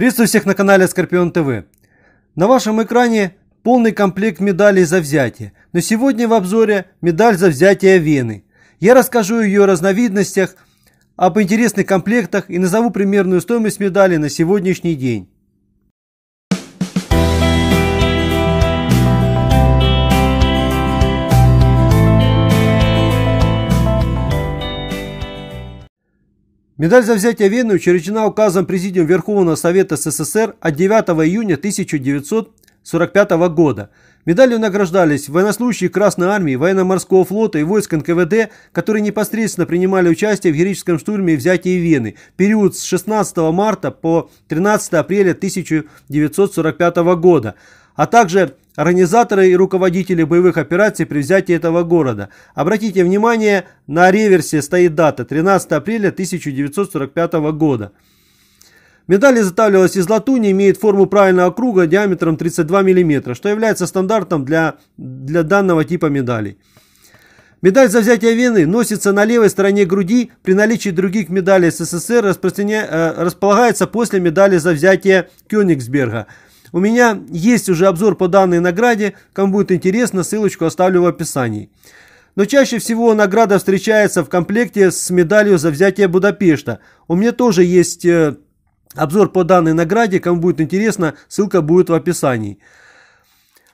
Приветствую всех на канале Скорпион ТВ. На вашем экране полный комплект медалей за взятие, но сегодня в обзоре медаль за взятие Вены. Я расскажу о ее разновидностях, об интересных комплектах и назову примерную стоимость медали на сегодняшний день. Медаль за взятие Вены учреждена указом Президиума Верховного Совета СССР от 9 июня 1945 года. Медалью награждались военнослужащие Красной Армии, Военно-морского флота и войск НКВД, которые непосредственно принимали участие в героическом штурме и взятии Вены в период с 16 марта по 13 апреля 1945 года, а также организаторы и руководители боевых операций при взятии этого города. Обратите внимание, на реверсе стоит дата 13 апреля 1945 года. Медаль изготавливалась из латуни, имеет форму правильного круга диаметром 32 мм, что является стандартом для, для данного типа медалей. Медаль за взятие Вены носится на левой стороне груди, при наличии других медалей СССР э, располагается после медали за взятие Кёнигсберга – у меня есть уже обзор по данной награде, кому будет интересно, ссылочку оставлю в описании. Но чаще всего награда встречается в комплекте с медалью за взятие Будапешта. У меня тоже есть э, обзор по данной награде, кому будет интересно, ссылка будет в описании.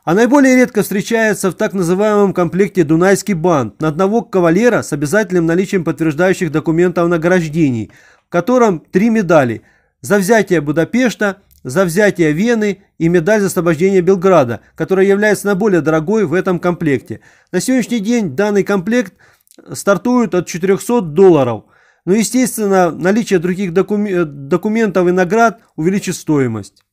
А наиболее редко встречается в так называемом комплекте «Дунайский бант» на одного кавалера с обязательным наличием подтверждающих документов награждений, в котором три медали – за взятие Будапешта, за взятие Вены и медаль за освобождение Белграда, которая является наиболее дорогой в этом комплекте. На сегодняшний день данный комплект стартует от 400 долларов. Но, ну, естественно, наличие других докум... Э, документов и наград увеличит стоимость.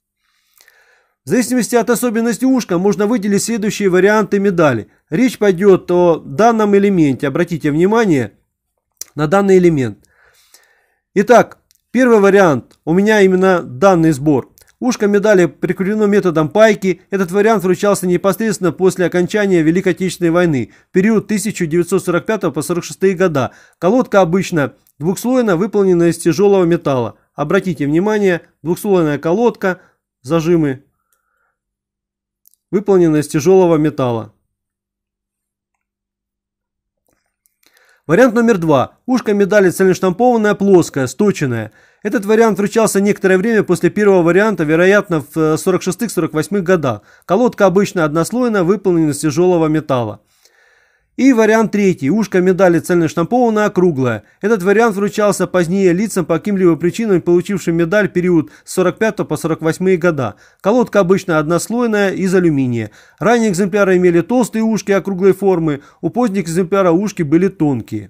В зависимости от особенностей ушка можно выделить следующие варианты медали. Речь пойдет о данном элементе. Обратите внимание на данный элемент. Итак, первый вариант. У меня именно данный сбор. Ушко медали прикреплено методом пайки. Этот вариант вручался непосредственно после окончания Великой Отечественной войны, период 1945 по 1946 года. Колодка обычно двухслойная, выполненная из тяжелого металла. Обратите внимание, двухслойная колодка, зажимы выполнена из тяжелого металла. Вариант номер два. Ушко медали целештампованное, плоское, сточенное. Этот вариант вручался некоторое время после первого варианта, вероятно, в 46-48 э, годах. Колодка обычно однослойная, выполнена из тяжелого металла. И вариант третий. Ушко медали цельноштампованное, округлое. А Этот вариант вручался позднее лицам по каким-либо причинам, получившим медаль в период с 45 по 48 года. Колодка обычно однослойная, из алюминия. Ранние экземпляры имели толстые ушки округлой формы, у поздних экземпляра ушки были тонкие.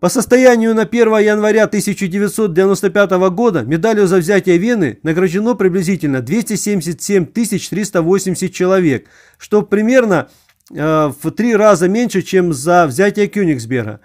По состоянию на 1 января 1995 года медалью за взятие Вены награждено приблизительно 277 380 человек, что примерно Э, в три раза меньше, чем за взятие Кёнигсберга.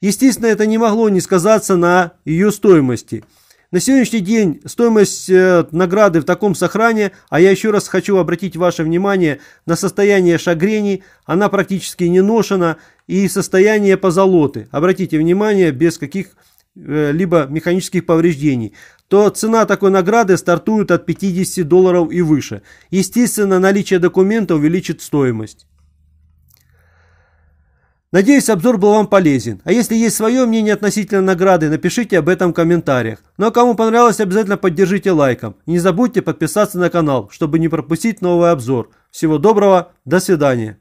Естественно, это не могло не сказаться на ее стоимости. На сегодняшний день стоимость э, награды в таком сохране, а я еще раз хочу обратить ваше внимание на состояние шагрени, она практически не ношена, и состояние позолоты, обратите внимание, без каких-либо э, механических повреждений, то цена такой награды стартует от 50 долларов и выше. Естественно, наличие документа увеличит стоимость. Надеюсь, обзор был вам полезен. А если есть свое мнение относительно награды, напишите об этом в комментариях. Ну а кому понравилось, обязательно поддержите лайком. И не забудьте подписаться на канал, чтобы не пропустить новый обзор. Всего доброго, до свидания.